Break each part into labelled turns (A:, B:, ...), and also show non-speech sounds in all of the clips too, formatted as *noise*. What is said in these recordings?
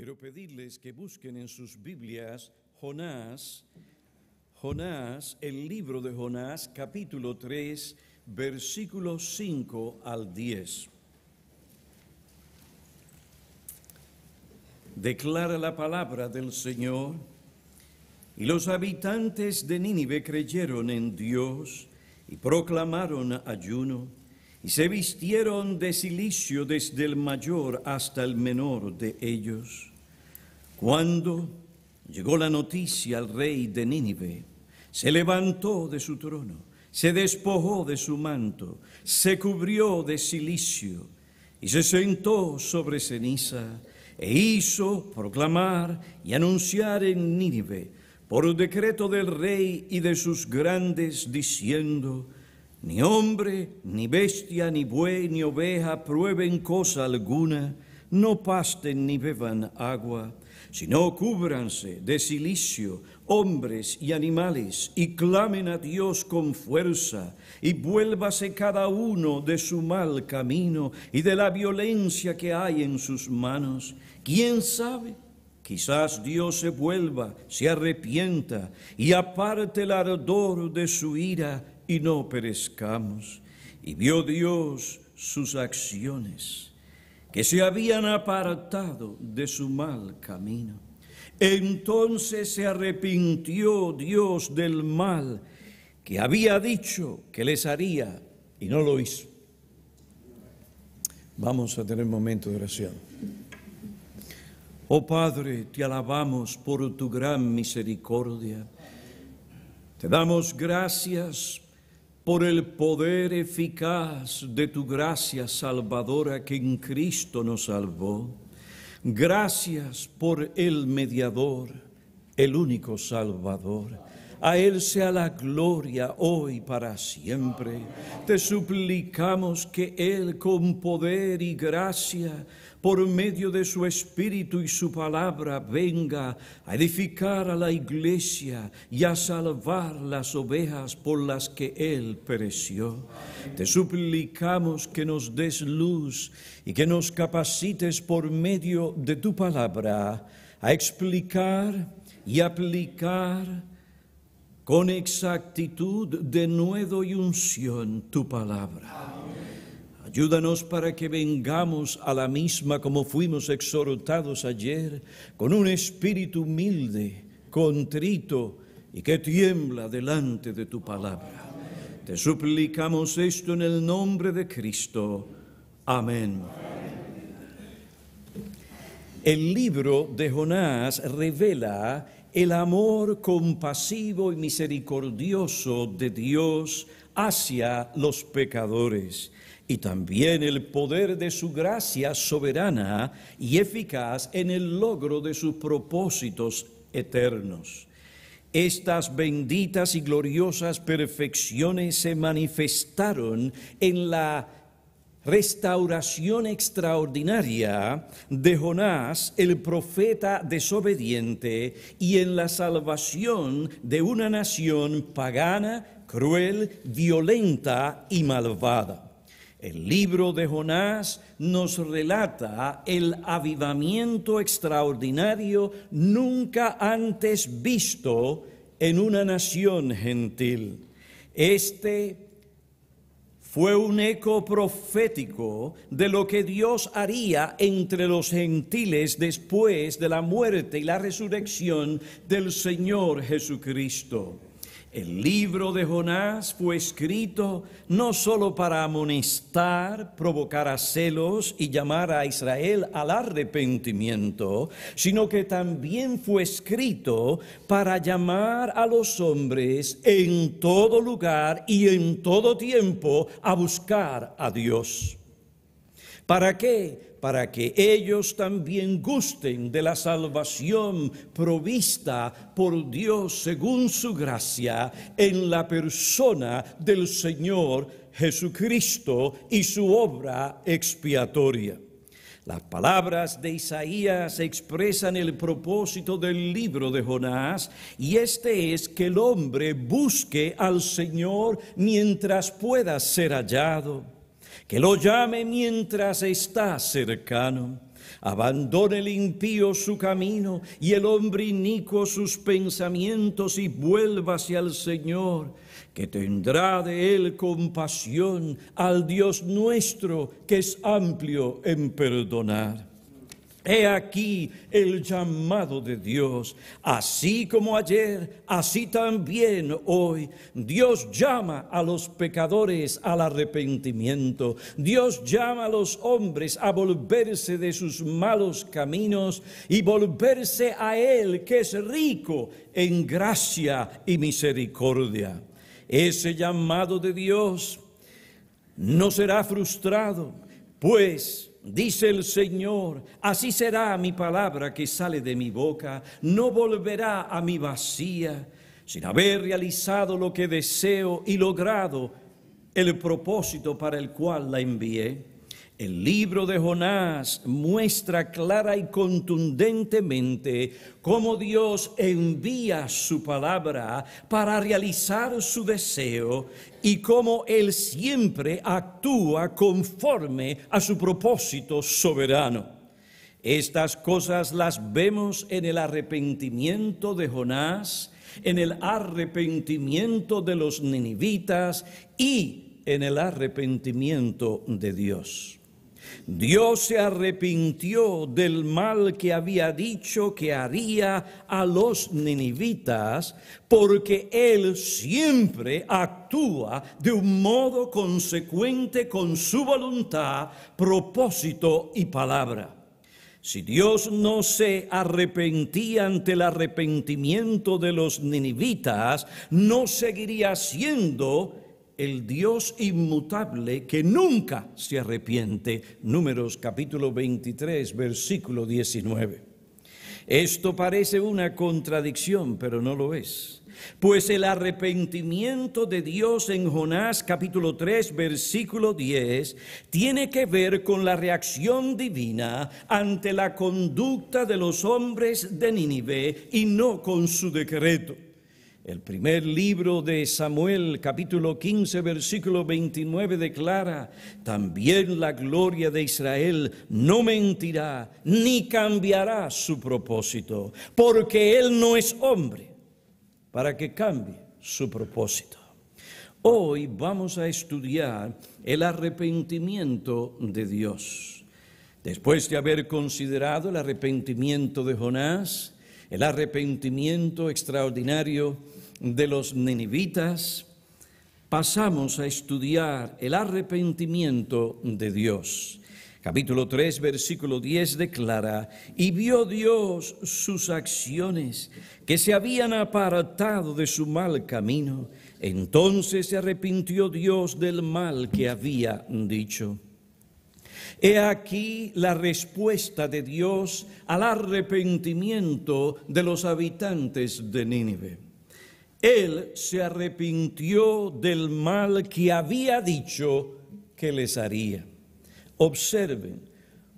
A: Quiero pedirles que busquen en sus Biblias Jonás, Jonás, el libro de Jonás, capítulo 3, versículos 5 al 10. Declara la palabra del Señor, y los habitantes de Nínive creyeron en Dios y proclamaron ayuno, y se vistieron de silicio desde el mayor hasta el menor de ellos cuando llegó la noticia al rey de Nínive, se levantó de su trono, se despojó de su manto, se cubrió de silicio y se sentó sobre ceniza e hizo proclamar y anunciar en Nínive por decreto del rey y de sus grandes, diciendo, ni hombre, ni bestia, ni buey, ni oveja prueben cosa alguna, no pasten ni beban agua no, cúbranse de silicio hombres y animales y clamen a Dios con fuerza y vuélvase cada uno de su mal camino y de la violencia que hay en sus manos. ¿Quién sabe? Quizás Dios se vuelva, se arrepienta y aparte el ardor de su ira y no perezcamos. Y vio Dios sus acciones que se habían apartado de su mal camino. Entonces se arrepintió Dios del mal que había dicho que les haría y no lo hizo. Vamos a tener un momento de oración. Oh Padre, te alabamos por tu gran misericordia. Te damos gracias por el poder eficaz de tu gracia salvadora que en Cristo nos salvó. Gracias por el mediador, el único salvador a Él sea la gloria hoy para siempre. Te suplicamos que Él con poder y gracia por medio de su Espíritu y su palabra, venga a edificar a la iglesia y a salvar las ovejas por las que Él pereció. Te suplicamos que nos des luz y que nos capacites por medio de tu palabra a explicar y aplicar con exactitud, nuevo y unción tu palabra. Ayúdanos para que vengamos a la misma como fuimos exhortados ayer, con un espíritu humilde, contrito y que tiembla delante de tu palabra. Te suplicamos esto en el nombre de Cristo. Amén. El libro de Jonás revela el amor compasivo y misericordioso de Dios hacia los pecadores y también el poder de su gracia soberana y eficaz en el logro de sus propósitos eternos. Estas benditas y gloriosas perfecciones se manifestaron en la restauración extraordinaria de Jonás, el profeta desobediente, y en la salvación de una nación pagana, cruel, violenta y malvada. El libro de Jonás nos relata el avivamiento extraordinario nunca antes visto en una nación gentil. Este fue un eco profético de lo que Dios haría entre los gentiles después de la muerte y la resurrección del Señor Jesucristo. El libro de Jonás fue escrito no sólo para amonestar, provocar a celos y llamar a Israel al arrepentimiento, sino que también fue escrito para llamar a los hombres en todo lugar y en todo tiempo a buscar a Dios. ¿Para qué? para que ellos también gusten de la salvación provista por Dios según su gracia en la persona del Señor Jesucristo y su obra expiatoria. Las palabras de Isaías expresan el propósito del libro de Jonás y este es que el hombre busque al Señor mientras pueda ser hallado que lo llame mientras está cercano. Abandone el impío su camino y el hombre inico sus pensamientos y vuelva al Señor, que tendrá de él compasión al Dios nuestro, que es amplio en perdonar. He aquí el llamado de Dios, así como ayer, así también hoy. Dios llama a los pecadores al arrepentimiento. Dios llama a los hombres a volverse de sus malos caminos y volverse a Él, que es rico en gracia y misericordia. Ese llamado de Dios no será frustrado, pues dice el Señor, así será mi palabra que sale de mi boca, no volverá a mi vacía, sin haber realizado lo que deseo y logrado el propósito para el cual la envié. El libro de Jonás muestra clara y contundentemente cómo Dios envía su palabra para realizar su deseo y cómo Él siempre actúa conforme a su propósito soberano. Estas cosas las vemos en el arrepentimiento de Jonás, en el arrepentimiento de los ninivitas y en el arrepentimiento de Dios. Dios se arrepintió del mal que había dicho que haría a los ninivitas, porque Él siempre actúa de un modo consecuente con su voluntad, propósito y palabra. Si Dios no se arrepentía ante el arrepentimiento de los ninivitas, no seguiría siendo el Dios inmutable que nunca se arrepiente. Números capítulo 23, versículo 19. Esto parece una contradicción, pero no lo es. Pues el arrepentimiento de Dios en Jonás capítulo 3 versículo 10 tiene que ver con la reacción divina ante la conducta de los hombres de Nínive y no con su decreto. El primer libro de Samuel, capítulo 15, versículo 29, declara, también la gloria de Israel no mentirá ni cambiará su propósito, porque Él no es hombre para que cambie su propósito. Hoy vamos a estudiar el arrepentimiento de Dios. Después de haber considerado el arrepentimiento de Jonás, el arrepentimiento extraordinario de los nenivitas, pasamos a estudiar el arrepentimiento de Dios. Capítulo 3, versículo 10 declara, y vio Dios sus acciones, que se habían apartado de su mal camino. Entonces se arrepintió Dios del mal que había dicho He aquí la respuesta de Dios al arrepentimiento de los habitantes de Nínive. Él se arrepintió del mal que había dicho que les haría. Observen,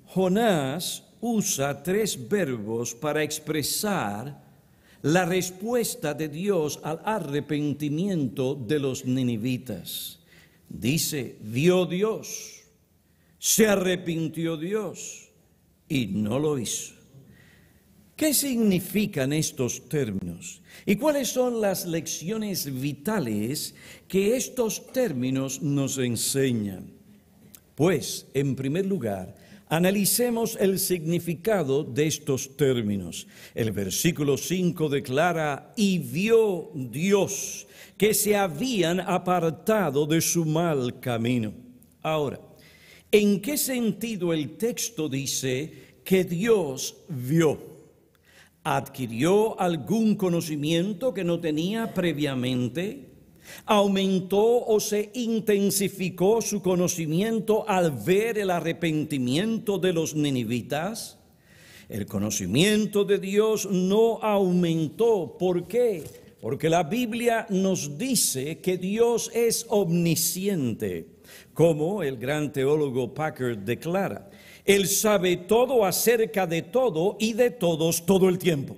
A: Jonás usa tres verbos para expresar la respuesta de Dios al arrepentimiento de los ninivitas. Dice, vio Dios se arrepintió Dios y no lo hizo. ¿Qué significan estos términos? ¿Y cuáles son las lecciones vitales que estos términos nos enseñan? Pues, en primer lugar, analicemos el significado de estos términos. El versículo 5 declara, y vio Dios que se habían apartado de su mal camino. Ahora, ¿En qué sentido el texto dice que Dios vio? ¿Adquirió algún conocimiento que no tenía previamente? ¿Aumentó o se intensificó su conocimiento al ver el arrepentimiento de los ninivitas? El conocimiento de Dios no aumentó. ¿Por qué? Porque la Biblia nos dice que Dios es omnisciente, como el gran teólogo Packard declara. Él sabe todo acerca de todo y de todos todo el tiempo.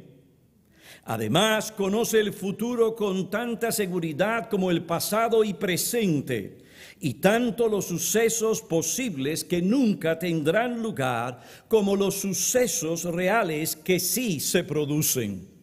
A: Además, conoce el futuro con tanta seguridad como el pasado y presente, y tanto los sucesos posibles que nunca tendrán lugar como los sucesos reales que sí se producen.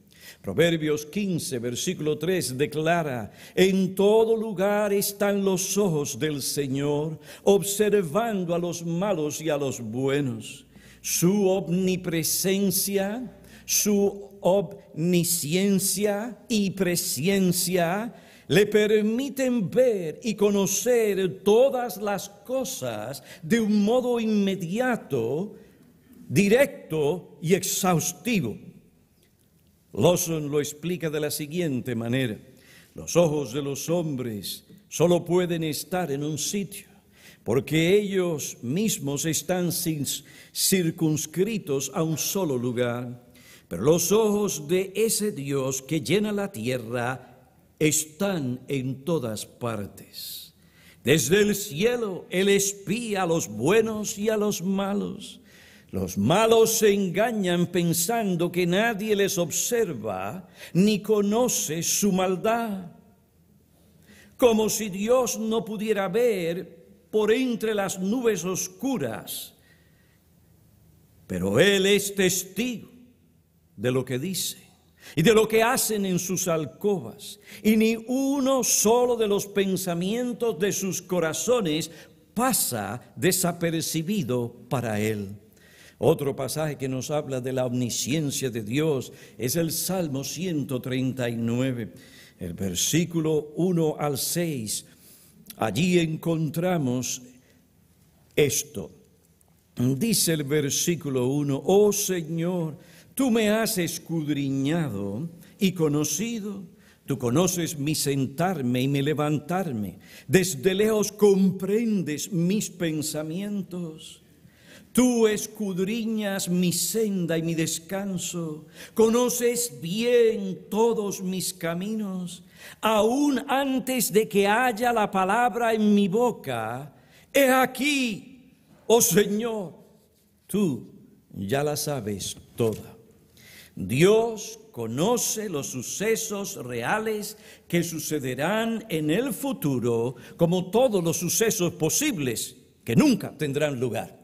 A: Proverbios 15, versículo 3 declara, en todo lugar están los ojos del Señor, observando a los malos y a los buenos. Su omnipresencia, su omnisciencia y presencia le permiten ver y conocer todas las cosas de un modo inmediato, directo y exhaustivo. Lawson lo explica de la siguiente manera. Los ojos de los hombres solo pueden estar en un sitio, porque ellos mismos están circunscritos a un solo lugar. Pero los ojos de ese Dios que llena la tierra están en todas partes. Desde el cielo Él espía a los buenos y a los malos. Los malos se engañan pensando que nadie les observa ni conoce su maldad, como si Dios no pudiera ver por entre las nubes oscuras. Pero Él es testigo de lo que dice y de lo que hacen en sus alcobas, y ni uno solo de los pensamientos de sus corazones pasa desapercibido para Él. Otro pasaje que nos habla de la omnisciencia de Dios es el Salmo 139, el versículo 1 al 6. Allí encontramos esto. Dice el versículo 1, oh Señor, tú me has escudriñado y conocido, tú conoces mi sentarme y mi levantarme, desde lejos comprendes mis pensamientos. Tú escudriñas mi senda y mi descanso, conoces bien todos mis caminos, aún antes de que haya la palabra en mi boca, he aquí, oh Señor, tú ya la sabes toda. Dios conoce los sucesos reales que sucederán en el futuro, como todos los sucesos posibles que nunca tendrán lugar.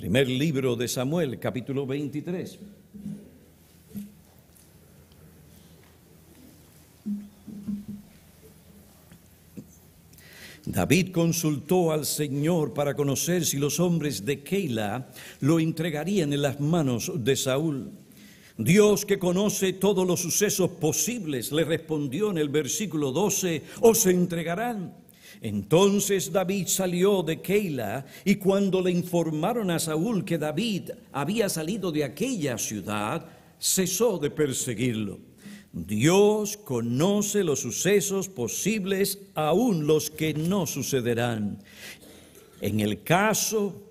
A: Primer libro de Samuel, capítulo 23. David consultó al Señor para conocer si los hombres de Keila lo entregarían en las manos de Saúl. Dios que conoce todos los sucesos posibles le respondió en el versículo 12, os entregarán entonces David salió de Keila y cuando le informaron a Saúl que David había salido de aquella ciudad, cesó de perseguirlo. Dios conoce los sucesos posibles, aún los que no sucederán. En el caso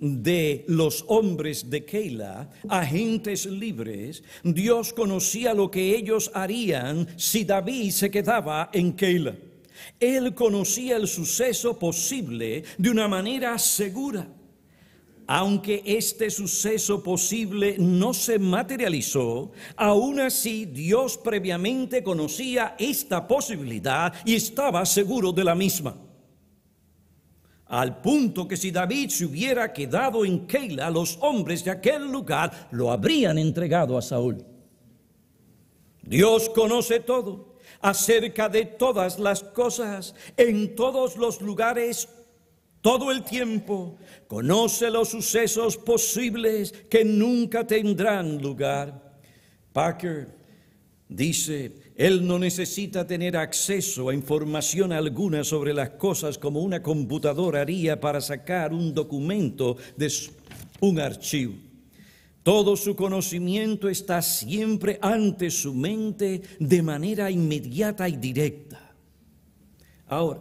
A: de los hombres de Keila, agentes libres, Dios conocía lo que ellos harían si David se quedaba en Keila. Él conocía el suceso posible de una manera segura. Aunque este suceso posible no se materializó, aún así Dios previamente conocía esta posibilidad y estaba seguro de la misma. Al punto que si David se hubiera quedado en Keila, los hombres de aquel lugar lo habrían entregado a Saúl. Dios conoce todo acerca de todas las cosas, en todos los lugares, todo el tiempo. Conoce los sucesos posibles que nunca tendrán lugar. Parker dice, él no necesita tener acceso a información alguna sobre las cosas como una computadora haría para sacar un documento de un archivo. Todo su conocimiento está siempre ante su mente de manera inmediata y directa. Ahora,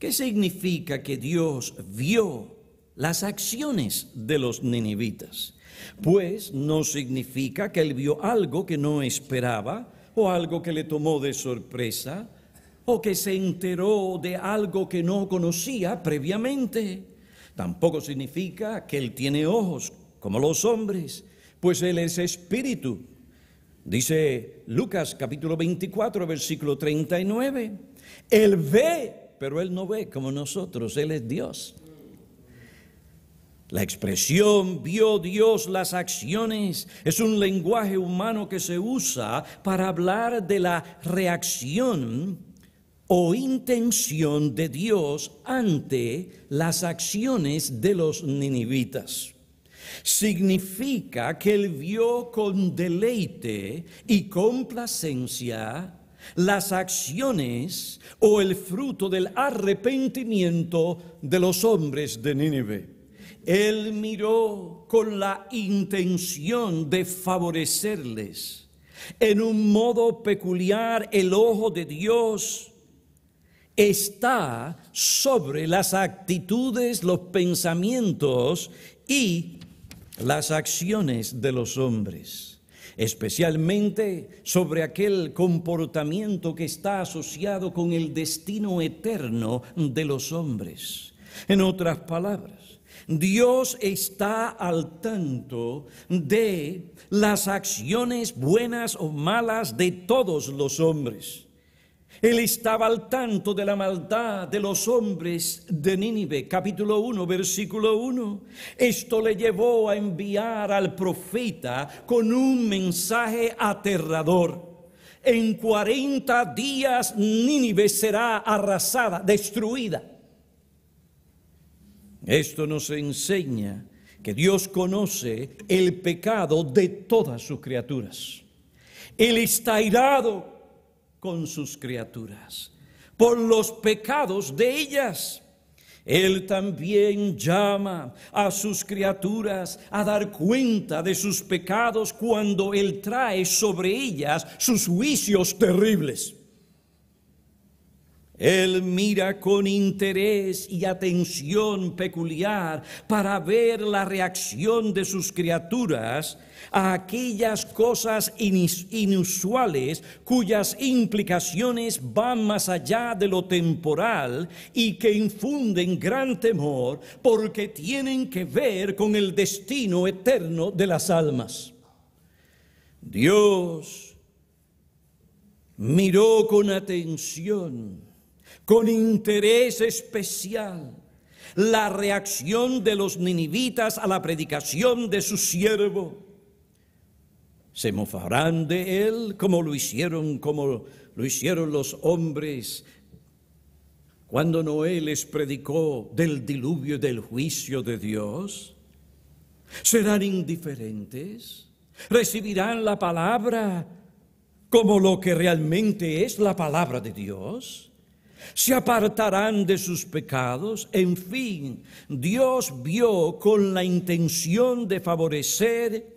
A: ¿qué significa que Dios vio las acciones de los ninivitas? Pues no significa que él vio algo que no esperaba o algo que le tomó de sorpresa o que se enteró de algo que no conocía previamente. Tampoco significa que él tiene ojos como los hombres pues Él es espíritu. Dice Lucas capítulo 24, versículo 39, Él ve, pero Él no ve como nosotros, Él es Dios. La expresión vio Dios las acciones es un lenguaje humano que se usa para hablar de la reacción o intención de Dios ante las acciones de los ninivitas significa que él vio con deleite y complacencia las acciones o el fruto del arrepentimiento de los hombres de Nínive. Él miró con la intención de favorecerles. En un modo peculiar, el ojo de Dios está sobre las actitudes, los pensamientos y las acciones de los hombres, especialmente sobre aquel comportamiento que está asociado con el destino eterno de los hombres. En otras palabras, Dios está al tanto de las acciones buenas o malas de todos los hombres. Él estaba al tanto de la maldad de los hombres de Nínive, capítulo 1, versículo 1. Esto le llevó a enviar al profeta con un mensaje aterrador. En 40 días Nínive será arrasada, destruida. Esto nos enseña que Dios conoce el pecado de todas sus criaturas. Él está irado con sus criaturas, por los pecados de ellas. Él también llama a sus criaturas a dar cuenta de sus pecados cuando Él trae sobre ellas sus juicios terribles. Él mira con interés y atención peculiar para ver la reacción de sus criaturas a aquellas cosas inusuales cuyas implicaciones van más allá de lo temporal y que infunden gran temor porque tienen que ver con el destino eterno de las almas. Dios miró con atención con interés especial la reacción de los ninivitas a la predicación de su siervo. Se mofarán de él como lo hicieron, como lo hicieron los hombres cuando Noé les predicó del diluvio y del juicio de Dios. Serán indiferentes, recibirán la palabra como lo que realmente es la palabra de Dios se apartarán de sus pecados. En fin, Dios vio con la intención de favorecer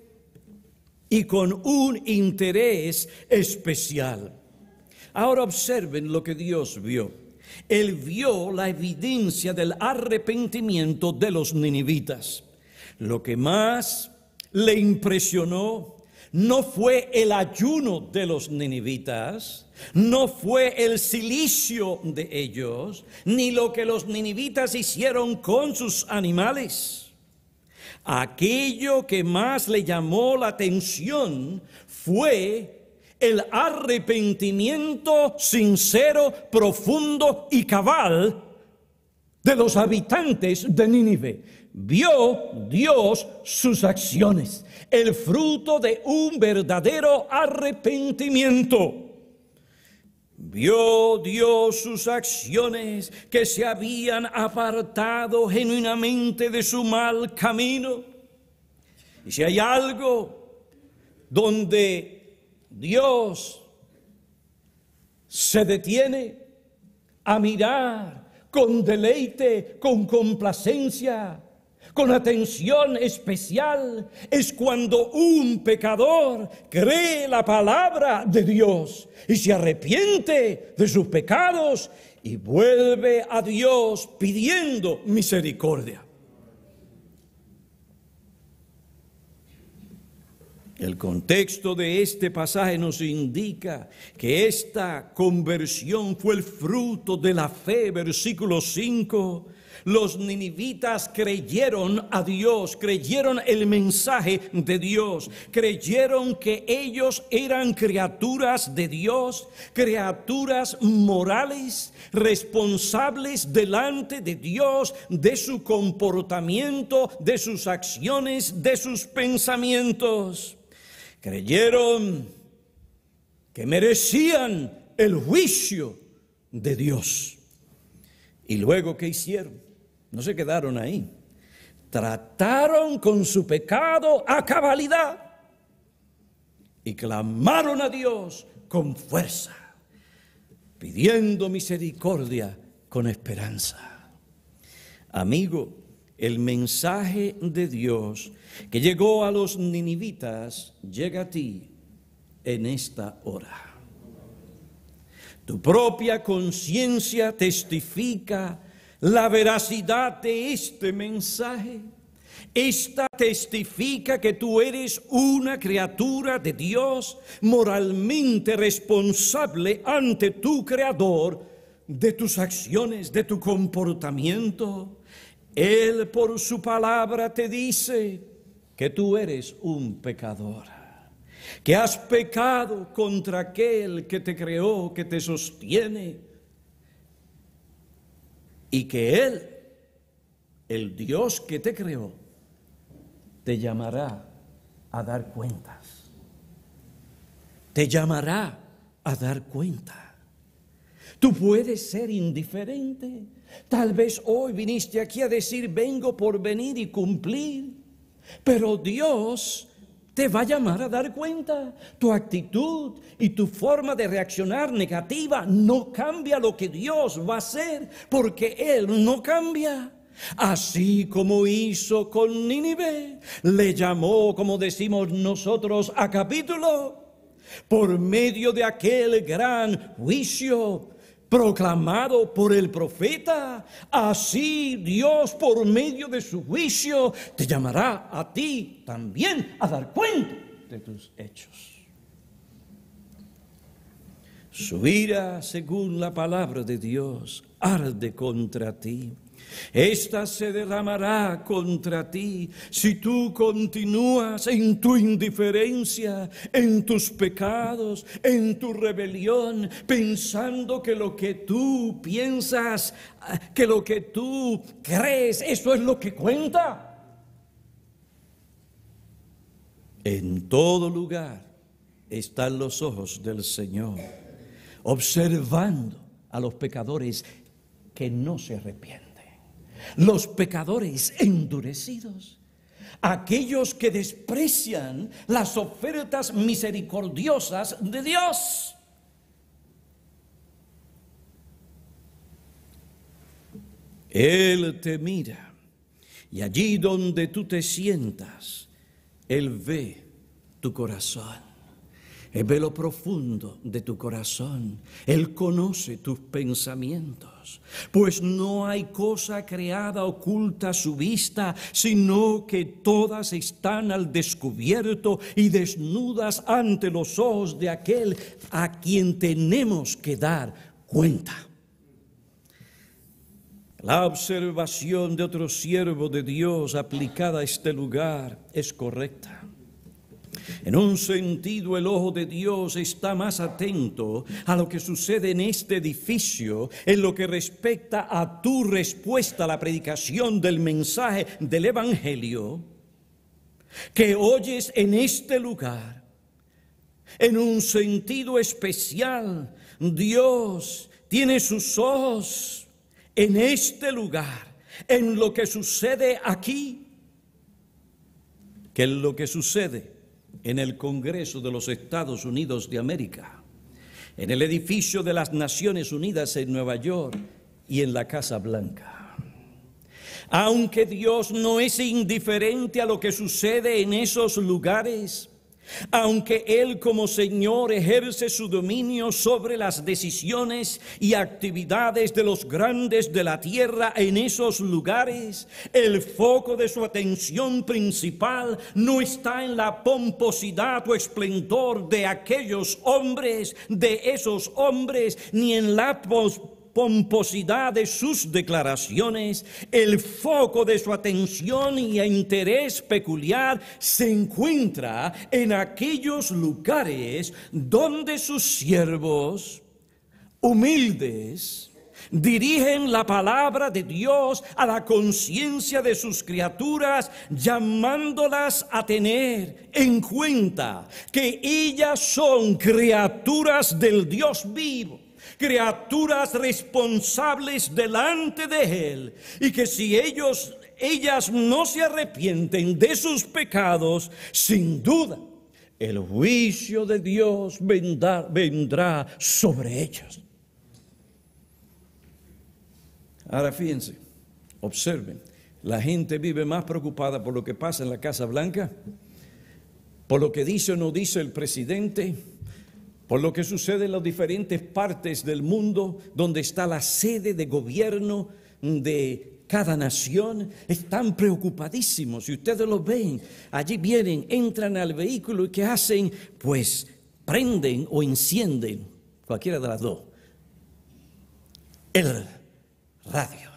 A: y con un interés especial. Ahora observen lo que Dios vio. Él vio la evidencia del arrepentimiento de los ninivitas. Lo que más le impresionó no fue el ayuno de los ninivitas, no fue el silicio de ellos, ni lo que los ninivitas hicieron con sus animales. Aquello que más le llamó la atención fue el arrepentimiento sincero, profundo y cabal de los habitantes de Nínive. Vio Dios sus acciones el fruto de un verdadero arrepentimiento. Vio Dios sus acciones que se habían apartado genuinamente de su mal camino. Y si hay algo donde Dios se detiene a mirar con deleite, con complacencia, con atención especial es cuando un pecador cree la palabra de Dios y se arrepiente de sus pecados y vuelve a Dios pidiendo misericordia. El contexto de este pasaje nos indica que esta conversión fue el fruto de la fe, versículo 5, los ninivitas creyeron a Dios, creyeron el mensaje de Dios, creyeron que ellos eran criaturas de Dios, criaturas morales, responsables delante de Dios de su comportamiento, de sus acciones, de sus pensamientos. Creyeron que merecían el juicio de Dios. ¿Y luego qué hicieron? No se quedaron ahí. Trataron con su pecado a cabalidad y clamaron a Dios con fuerza, pidiendo misericordia con esperanza. Amigo, el mensaje de Dios que llegó a los ninivitas llega a ti en esta hora. Tu propia conciencia testifica la veracidad de este mensaje. Esta testifica que tú eres una criatura de Dios moralmente responsable ante tu Creador de tus acciones, de tu comportamiento. Él por su palabra te dice que tú eres un pecador, que has pecado contra aquel que te creó, que te sostiene y que Él, el Dios que te creó, te llamará a dar cuentas. Te llamará a dar cuenta. Tú puedes ser indiferente. Tal vez hoy viniste aquí a decir, vengo por venir y cumplir. Pero Dios te va a llamar a dar cuenta. Tu actitud y tu forma de reaccionar negativa no cambia lo que Dios va a hacer, porque Él no cambia. Así como hizo con Nínive, le llamó, como decimos nosotros, a capítulo por medio de aquel gran juicio proclamado por el profeta. Así Dios por medio de su juicio te llamará a ti también a dar cuenta de tus hechos. Su ira, según la palabra de Dios, arde contra ti esta se derramará contra ti si tú continúas en tu indiferencia, en tus pecados, en tu rebelión, pensando que lo que tú piensas, que lo que tú crees, eso es lo que cuenta. En todo lugar están los ojos del Señor, observando a los pecadores que no se arrepienten los pecadores endurecidos, aquellos que desprecian las ofertas misericordiosas de Dios. Él te mira y allí donde tú te sientas, Él ve tu corazón. Él ve lo profundo de tu corazón. Él conoce tus pensamientos pues no hay cosa creada oculta a su vista, sino que todas están al descubierto y desnudas ante los ojos de aquel a quien tenemos que dar cuenta. La observación de otro siervo de Dios aplicada a este lugar es correcta. En un sentido, el ojo de Dios está más atento a lo que sucede en este edificio en lo que respecta a tu respuesta a la predicación del mensaje del Evangelio que oyes en este lugar. En un sentido especial, Dios tiene sus ojos en este lugar, en lo que sucede aquí. que es lo que sucede? en el Congreso de los Estados Unidos de América, en el edificio de las Naciones Unidas en Nueva York y en la Casa Blanca. Aunque Dios no es indiferente a lo que sucede en esos lugares, aunque Él como Señor ejerce su dominio sobre las decisiones y actividades de los grandes de la tierra en esos lugares, el foco de su atención principal no está en la pomposidad o esplendor de aquellos hombres, de esos hombres, ni en la de sus declaraciones, el foco de su atención y interés peculiar se encuentra en aquellos lugares donde sus siervos humildes dirigen la palabra de Dios a la conciencia de sus criaturas, llamándolas a tener en cuenta que ellas son criaturas del Dios vivo criaturas responsables delante de Él, y que si ellos, ellas no se arrepienten de sus pecados, sin duda, el juicio de Dios vendrá, vendrá sobre ellas. Ahora fíjense, observen, la gente vive más preocupada por lo que pasa en la Casa Blanca, por lo que dice o no dice el presidente, por lo que sucede en las diferentes partes del mundo donde está la sede de gobierno de cada nación, están preocupadísimos. Si ustedes lo ven, allí vienen, entran al vehículo y ¿qué hacen? Pues prenden o encienden, cualquiera de las dos, el radio.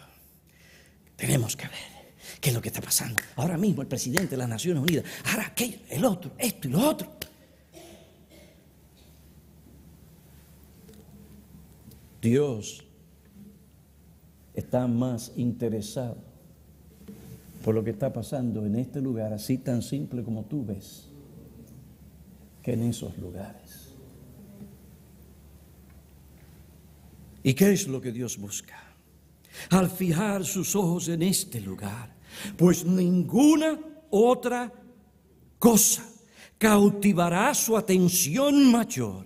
A: Tenemos que ver. ¿Qué es lo que está pasando? Ahora mismo el presidente de las Naciones Unidas, ahora aquello, el otro, esto y lo otro. Dios está más interesado por lo que está pasando en este lugar, así tan simple como tú ves, que en esos lugares. ¿Y qué es lo que Dios busca? Al fijar sus ojos en este lugar, pues ninguna otra cosa cautivará su atención mayor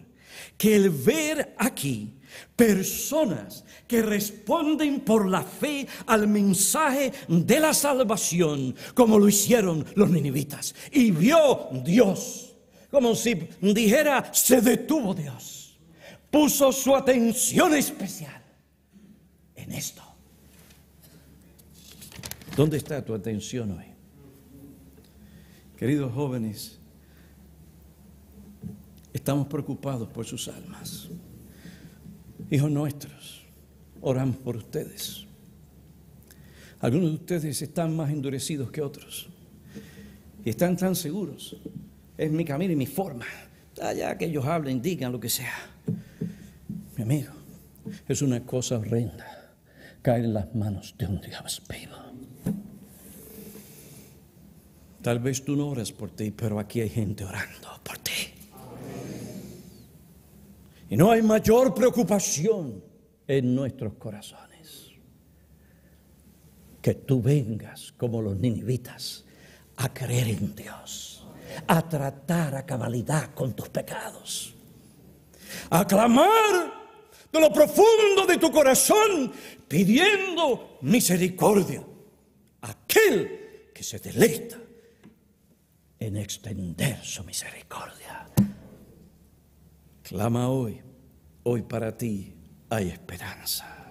A: que el ver aquí Personas que responden por la fe al mensaje de la salvación, como lo hicieron los ninivitas. Y vio Dios, como si dijera, se detuvo Dios. Puso su atención especial en esto. ¿Dónde está tu atención hoy? Queridos jóvenes, estamos preocupados por sus almas. Hijos nuestros, oramos por ustedes. Algunos de ustedes están más endurecidos que otros y están tan seguros. Es mi camino y mi forma. Allá que ellos hablen, digan lo que sea. Mi amigo, es una cosa horrenda caer en las manos de un diablo Tal vez tú no oras por ti, pero aquí hay gente orando por ti. Y no hay mayor preocupación en nuestros corazones. Que tú vengas como los ninivitas a creer en Dios, a tratar a cabalidad con tus pecados, a clamar de lo profundo de tu corazón pidiendo misericordia. a Aquel que se deleita en extender su misericordia Clama hoy, hoy para ti hay esperanza.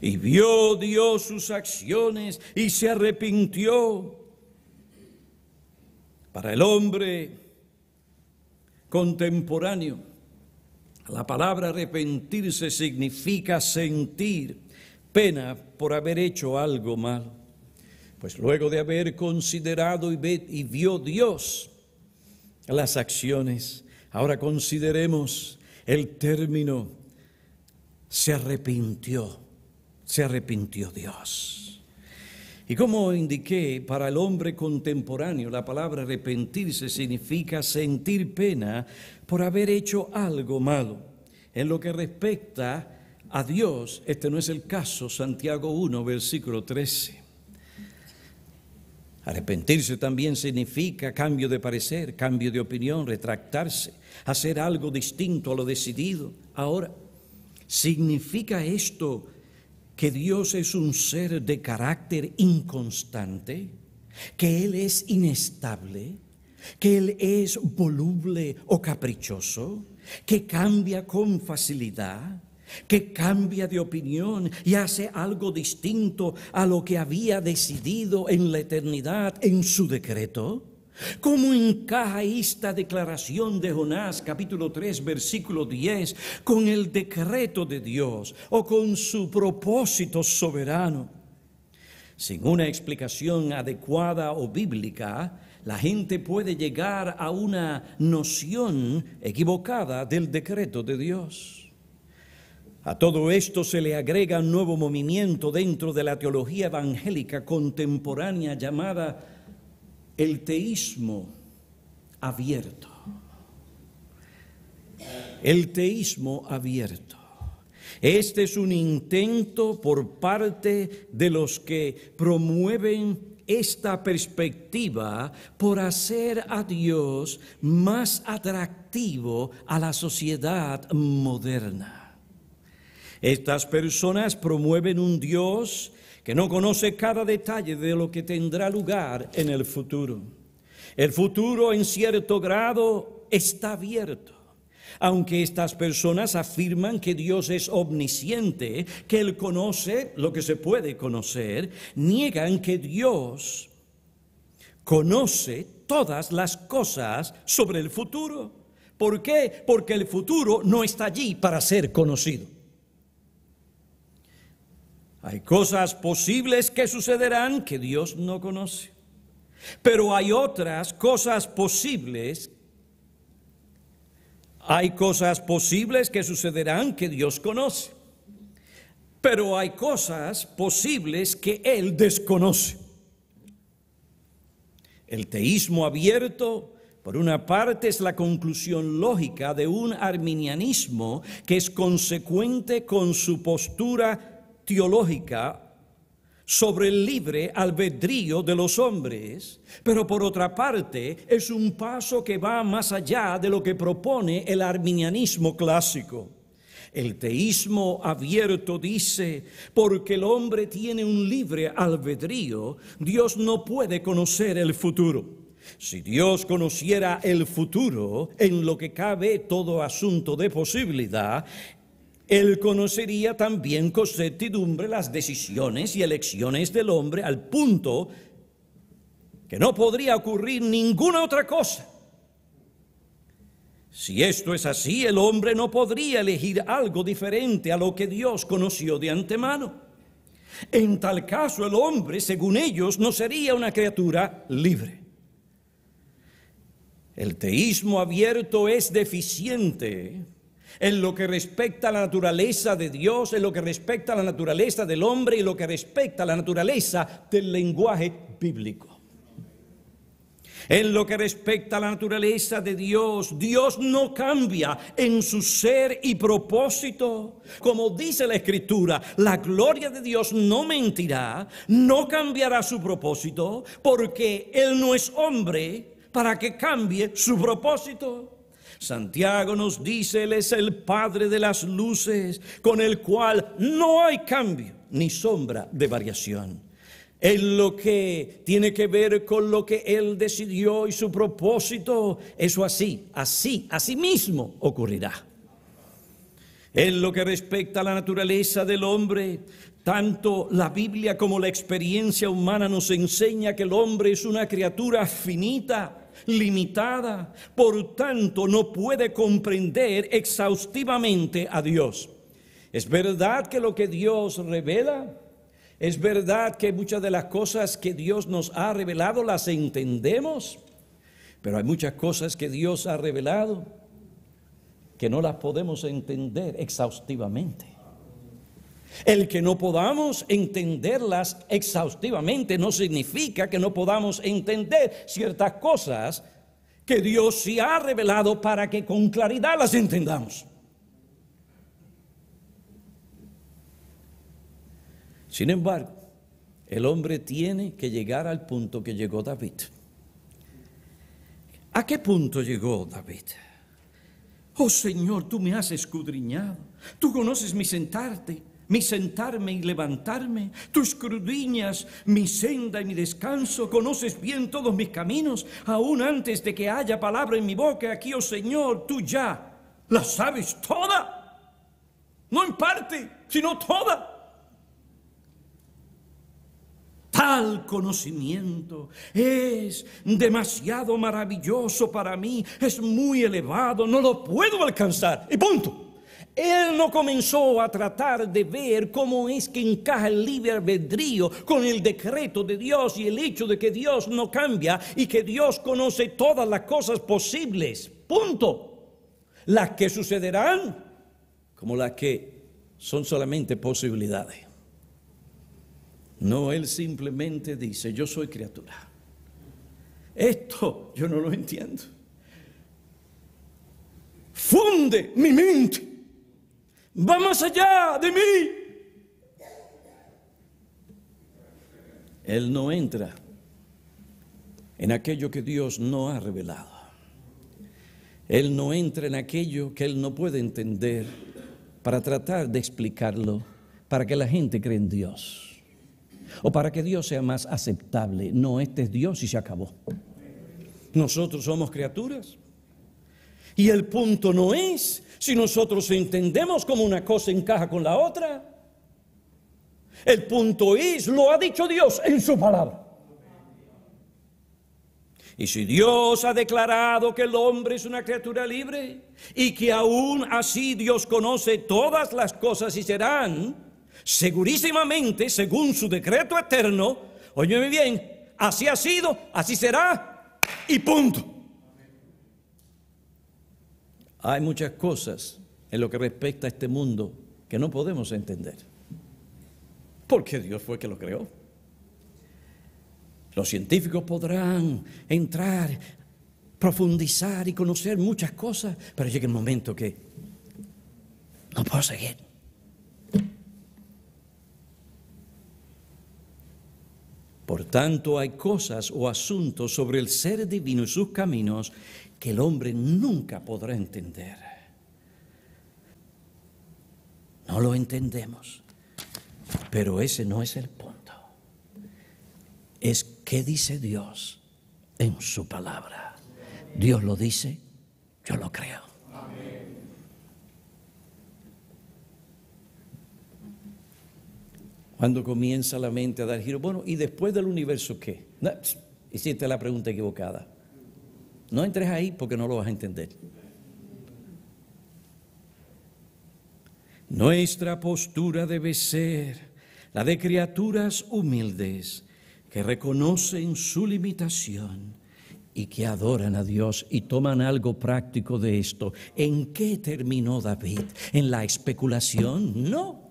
A: Y vio Dios sus acciones y se arrepintió. Para el hombre contemporáneo, la palabra arrepentirse significa sentir pena por haber hecho algo mal. Pues luego de haber considerado y, y vio Dios las acciones, Ahora consideremos el término, se arrepintió, se arrepintió Dios. Y como indiqué, para el hombre contemporáneo la palabra arrepentirse significa sentir pena por haber hecho algo malo. En lo que respecta a Dios, este no es el caso, Santiago 1, versículo 13. Arrepentirse también significa cambio de parecer, cambio de opinión, retractarse, hacer algo distinto a lo decidido. Ahora, ¿significa esto que Dios es un ser de carácter inconstante? ¿Que Él es inestable? ¿Que Él es voluble o caprichoso? ¿Que cambia con facilidad? que cambia de opinión y hace algo distinto a lo que había decidido en la eternidad en su decreto? ¿Cómo encaja esta declaración de Jonás capítulo 3 versículo 10 con el decreto de Dios o con su propósito soberano? Sin una explicación adecuada o bíblica, la gente puede llegar a una noción equivocada del decreto de Dios. A todo esto se le agrega un nuevo movimiento dentro de la teología evangélica contemporánea llamada el teísmo abierto. El teísmo abierto. Este es un intento por parte de los que promueven esta perspectiva por hacer a Dios más atractivo a la sociedad moderna. Estas personas promueven un Dios que no conoce cada detalle de lo que tendrá lugar en el futuro. El futuro en cierto grado está abierto. Aunque estas personas afirman que Dios es omnisciente, que Él conoce lo que se puede conocer, niegan que Dios conoce todas las cosas sobre el futuro. ¿Por qué? Porque el futuro no está allí para ser conocido. Hay cosas posibles que sucederán que Dios no conoce. Pero hay otras cosas posibles. Hay cosas posibles que sucederán que Dios conoce. Pero hay cosas posibles que Él desconoce. El teísmo abierto, por una parte, es la conclusión lógica de un arminianismo que es consecuente con su postura teológica sobre el libre albedrío de los hombres, pero por otra parte es un paso que va más allá de lo que propone el arminianismo clásico. El teísmo abierto dice, porque el hombre tiene un libre albedrío, Dios no puede conocer el futuro. Si Dios conociera el futuro, en lo que cabe todo asunto de posibilidad, él conocería también con certidumbre las decisiones y elecciones del hombre al punto que no podría ocurrir ninguna otra cosa. Si esto es así, el hombre no podría elegir algo diferente a lo que Dios conoció de antemano. En tal caso, el hombre, según ellos, no sería una criatura libre. El teísmo abierto es deficiente en lo que respecta a la naturaleza de Dios, en lo que respecta a la naturaleza del hombre y lo que respecta a la naturaleza del lenguaje bíblico. En lo que respecta a la naturaleza de Dios, Dios no cambia en su ser y propósito. Como dice la Escritura, la gloria de Dios no mentirá, no cambiará su propósito, porque Él no es hombre para que cambie su propósito. Santiago nos dice, Él es el Padre de las luces, con el cual no hay cambio ni sombra de variación. En lo que tiene que ver con lo que Él decidió y su propósito, eso así, así, así mismo ocurrirá. En lo que respecta a la naturaleza del hombre, tanto la Biblia como la experiencia humana nos enseña que el hombre es una criatura finita, limitada, por tanto no puede comprender exhaustivamente a Dios. Es verdad que lo que Dios revela, es verdad que muchas de las cosas que Dios nos ha revelado las entendemos, pero hay muchas cosas que Dios ha revelado que no las podemos entender exhaustivamente. El que no podamos entenderlas exhaustivamente no significa que no podamos entender ciertas cosas que Dios sí ha revelado para que con claridad las entendamos. Sin embargo, el hombre tiene que llegar al punto que llegó David. ¿A qué punto llegó David? Oh Señor, tú me has escudriñado, tú conoces mi sentarte mi sentarme y levantarme. tus crudiñas, mi senda y mi descanso. Conoces bien todos mis caminos. Aún antes de que haya palabra en mi boca, aquí, oh Señor, tú ya la sabes toda. No en parte, sino toda. Tal conocimiento es demasiado maravilloso para mí, es muy elevado, no lo puedo alcanzar. Y punto. Él no comenzó a tratar de ver cómo es que encaja el libre albedrío con el decreto de Dios y el hecho de que Dios no cambia y que Dios conoce todas las cosas posibles. Punto. Las que sucederán como las que son solamente posibilidades. No, Él simplemente dice, yo soy criatura. Esto yo no lo entiendo. Funde mi mente ¡Vamos allá de mí. Él no entra en aquello que Dios no ha revelado. Él no entra en aquello que Él no puede entender para tratar de explicarlo, para que la gente cree en Dios. O para que Dios sea más aceptable. No, este es Dios y se acabó. Nosotros somos criaturas y el punto no es si nosotros entendemos como una cosa encaja con la otra. El punto es, lo ha dicho Dios en su palabra. Y si Dios ha declarado que el hombre es una criatura libre y que aún así Dios conoce todas las cosas y serán, segurísimamente, según su decreto eterno, óyeme bien, así ha sido, así será y punto. Hay muchas cosas en lo que respecta a este mundo que no podemos entender, porque Dios fue que lo creó. Los científicos podrán entrar, profundizar y conocer muchas cosas, pero llega el momento que no puedo seguir. Por tanto, hay cosas o asuntos sobre el ser divino y sus caminos que el hombre nunca podrá entender. No lo entendemos, pero ese no es el punto. Es qué dice Dios en su palabra. Dios lo dice, yo lo creo. Cuando comienza la mente a dar giro, bueno, ¿y después del universo qué? hiciste la pregunta equivocada. No entres ahí porque no lo vas a entender. Nuestra postura debe ser la de criaturas humildes que reconocen su limitación y que adoran a Dios y toman algo práctico de esto. ¿En qué terminó David? ¿En la especulación? No.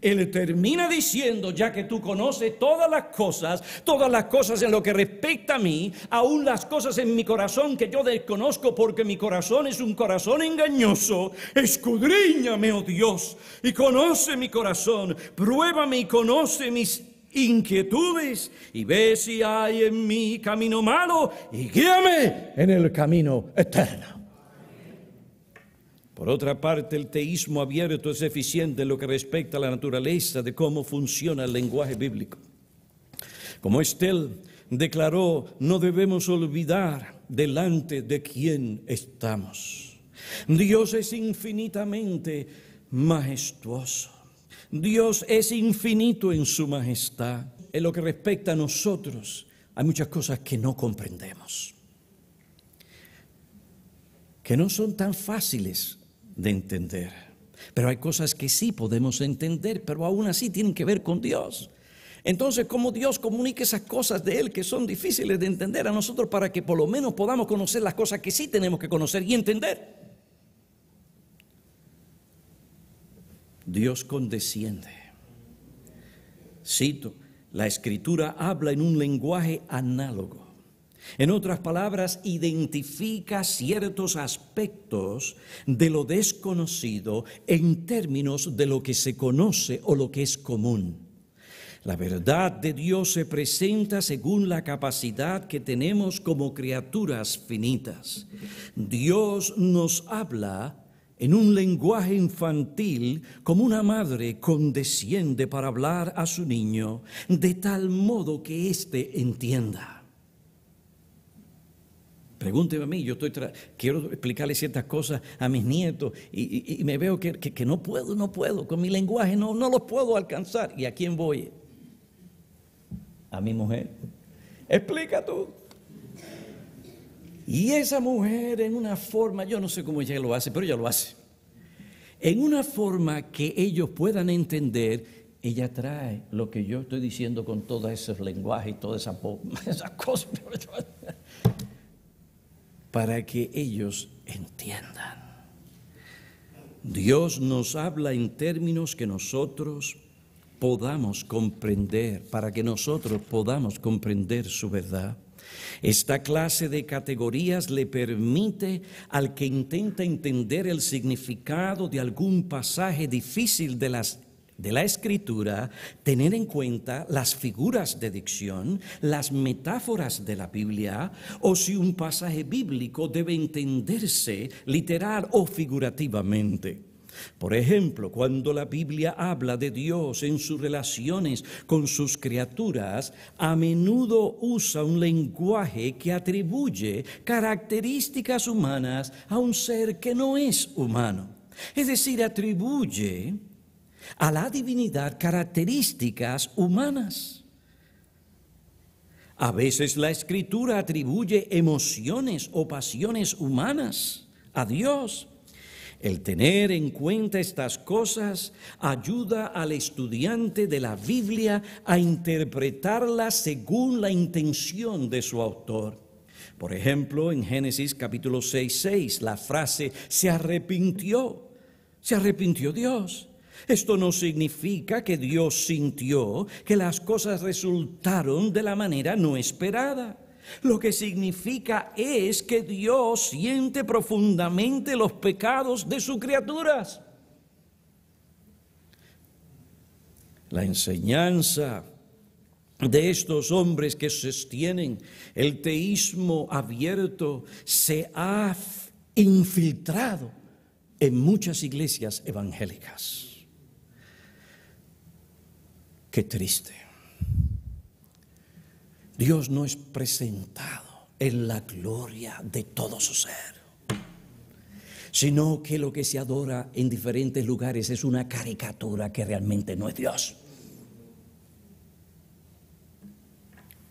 A: Él termina diciendo, ya que tú conoces todas las cosas, todas las cosas en lo que respecta a mí, aún las cosas en mi corazón que yo desconozco porque mi corazón es un corazón engañoso, escudriñame, oh Dios, y conoce mi corazón, pruébame y conoce mis inquietudes y ve si hay en mí camino malo y guíame en el camino eterno. Por otra parte, el teísmo abierto es eficiente en lo que respecta a la naturaleza de cómo funciona el lenguaje bíblico. Como Estel declaró, no debemos olvidar delante de quién estamos. Dios es infinitamente majestuoso. Dios es infinito en su majestad. En lo que respecta a nosotros, hay muchas cosas que no comprendemos, que no son tan fáciles de entender. Pero hay cosas que sí podemos entender, pero aún así tienen que ver con Dios. Entonces, ¿cómo Dios comunica esas cosas de Él que son difíciles de entender a nosotros para que por lo menos podamos conocer las cosas que sí tenemos que conocer y entender? Dios condesciende. Cito, la escritura habla en un lenguaje análogo en otras palabras, identifica ciertos aspectos de lo desconocido en términos de lo que se conoce o lo que es común. La verdad de Dios se presenta según la capacidad que tenemos como criaturas finitas. Dios nos habla en un lenguaje infantil como una madre condesciende para hablar a su niño de tal modo que éste entienda. Pregúnteme a mí, yo estoy quiero explicarle ciertas cosas a mis nietos y, me veo que, no puedo, no puedo, con mi lenguaje no, no los puedo alcanzar. ¿Y a quién voy? A mi mujer. Explica tú. Y esa mujer en una forma, yo no sé cómo ella lo hace, pero ella lo hace. En una forma que ellos puedan entender, ella trae lo que yo estoy diciendo con todo ese lenguaje y todas esas *laughs* cosas para que ellos entiendan. Dios nos habla en términos que nosotros podamos comprender, para que nosotros podamos comprender su verdad. Esta clase de categorías le permite al que intenta entender el significado de algún pasaje difícil de las de la escritura, tener en cuenta las figuras de dicción, las metáforas de la Biblia, o si un pasaje bíblico debe entenderse literal o figurativamente. Por ejemplo, cuando la Biblia habla de Dios en sus relaciones con sus criaturas, a menudo usa un lenguaje que atribuye características humanas a un ser que no es humano. Es decir, atribuye a la divinidad características humanas. A veces la escritura atribuye emociones o pasiones humanas a Dios. El tener en cuenta estas cosas ayuda al estudiante de la Biblia a interpretarla según la intención de su autor. Por ejemplo, en Génesis capítulo 6, 6, la frase se arrepintió, se arrepintió Dios. Esto no significa que Dios sintió que las cosas resultaron de la manera no esperada. Lo que significa es que Dios siente profundamente los pecados de sus criaturas. La enseñanza de estos hombres que sostienen el teísmo abierto se ha infiltrado en muchas iglesias evangélicas. Qué triste. Dios no es presentado en la gloria de todo su ser, sino que lo que se adora en diferentes lugares es una caricatura que realmente no es Dios.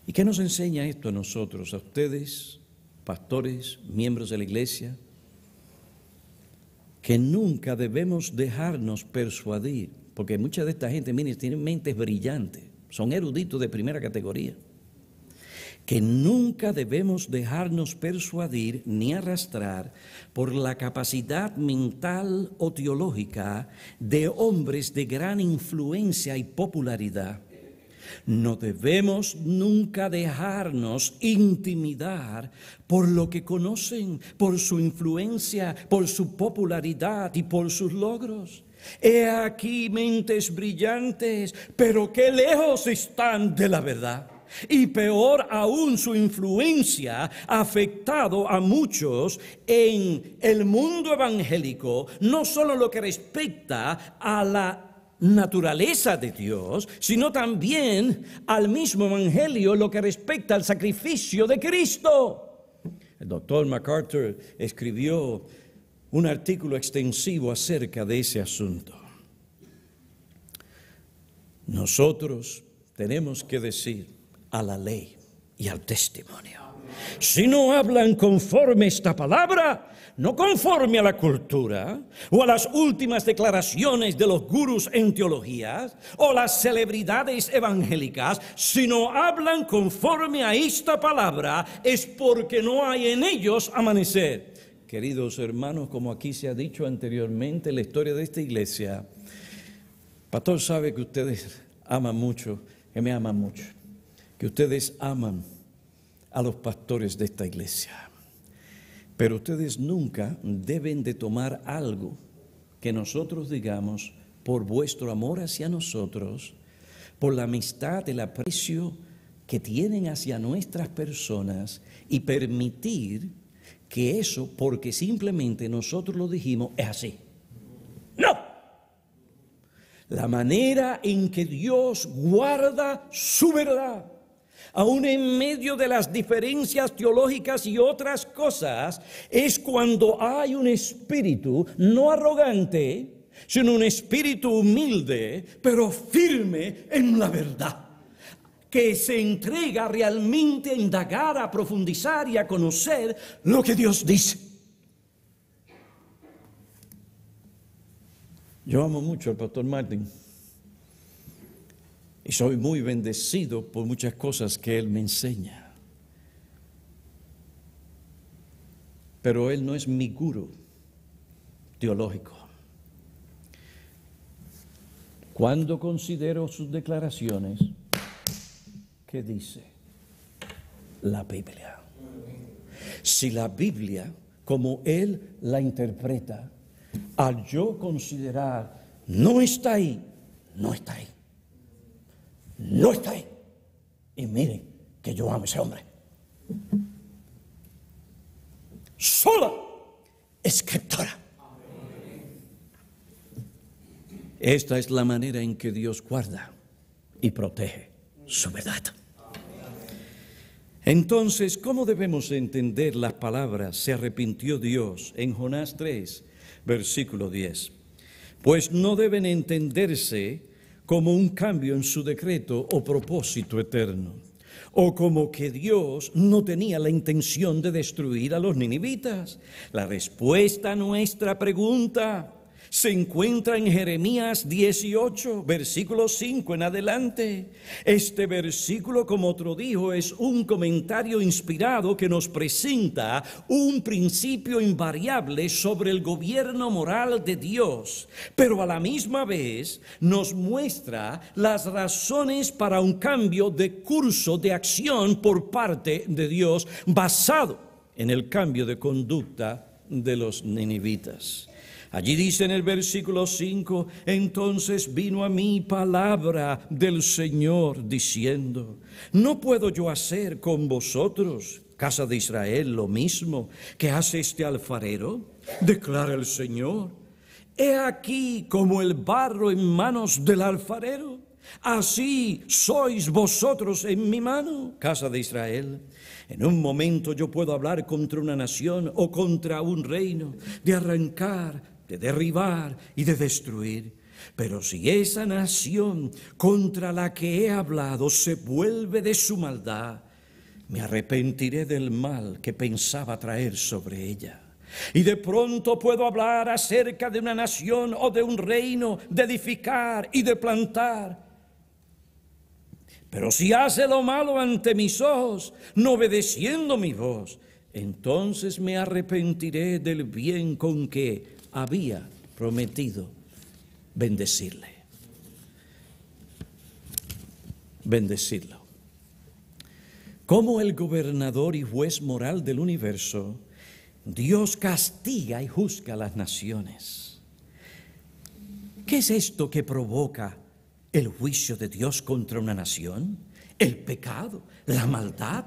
A: ¿Y qué nos enseña esto a nosotros, a ustedes, pastores, miembros de la iglesia? Que nunca debemos dejarnos persuadir porque mucha de esta gente, miren, tienen mentes brillantes, son eruditos de primera categoría, que nunca debemos dejarnos persuadir ni arrastrar por la capacidad mental o teológica de hombres de gran influencia y popularidad. No debemos nunca dejarnos intimidar por lo que conocen, por su influencia, por su popularidad y por sus logros. He aquí mentes brillantes, pero qué lejos están de la verdad. Y peor aún su influencia ha afectado a muchos en el mundo evangélico, no solo lo que respecta a la naturaleza de Dios, sino también al mismo Evangelio lo que respecta al sacrificio de Cristo. El doctor MacArthur escribió un artículo extensivo acerca de ese asunto. Nosotros tenemos que decir a la ley y al testimonio. Si no hablan conforme esta palabra, no conforme a la cultura o a las últimas declaraciones de los gurús en teologías o las celebridades evangélicas, si no hablan conforme a esta palabra es porque no hay en ellos amanecer. Queridos hermanos, como aquí se ha dicho anteriormente, la historia de esta iglesia, Pastor sabe que ustedes aman mucho, que me aman mucho, que ustedes aman a los pastores de esta iglesia. Pero ustedes nunca deben de tomar algo que nosotros digamos por vuestro amor hacia nosotros, por la amistad, el aprecio que tienen hacia nuestras personas y permitir que eso, porque simplemente nosotros lo dijimos, es así. No. La manera en que Dios guarda su verdad, aun en medio de las diferencias teológicas y otras cosas, es cuando hay un espíritu no arrogante, sino un espíritu humilde, pero firme en la verdad que se entrega realmente a indagar, a profundizar y a conocer lo que Dios dice. Yo amo mucho al pastor Martin y soy muy bendecido por muchas cosas que él me enseña. Pero él no es mi guru teológico. Cuando considero sus declaraciones, ¿Qué dice la Biblia. Si la Biblia, como él la interpreta, al yo considerar, no está ahí, no está ahí, no está ahí. Y miren que yo amo a ese hombre. Sola escritora. Esta es la manera en que Dios guarda y protege su verdad. Entonces, ¿cómo debemos entender las palabras se arrepintió Dios en Jonás 3, versículo 10? Pues no deben entenderse como un cambio en su decreto o propósito eterno, o como que Dios no tenía la intención de destruir a los ninivitas. La respuesta a nuestra pregunta se encuentra en Jeremías 18, versículo 5 en adelante. Este versículo, como otro dijo, es un comentario inspirado que nos presenta un principio invariable sobre el gobierno moral de Dios, pero a la misma vez nos muestra las razones para un cambio de curso de acción por parte de Dios basado en el cambio de conducta de los ninivitas. Allí dice en el versículo 5, entonces vino a mí palabra del Señor diciendo, no puedo yo hacer con vosotros, casa de Israel, lo mismo que hace este alfarero, declara el Señor. He aquí como el barro en manos del alfarero, así sois vosotros en mi mano, casa de Israel. En un momento yo puedo hablar contra una nación o contra un reino, de arrancar de derribar y de destruir. Pero si esa nación contra la que he hablado se vuelve de su maldad, me arrepentiré del mal que pensaba traer sobre ella. Y de pronto puedo hablar acerca de una nación o de un reino, de edificar y de plantar. Pero si hace lo malo ante mis ojos, no obedeciendo mi voz, entonces me arrepentiré del bien con que había prometido bendecirle. Bendecirlo. Como el gobernador y juez moral del universo, Dios castiga y juzga a las naciones. ¿Qué es esto que provoca el juicio de Dios contra una nación? El pecado, la maldad,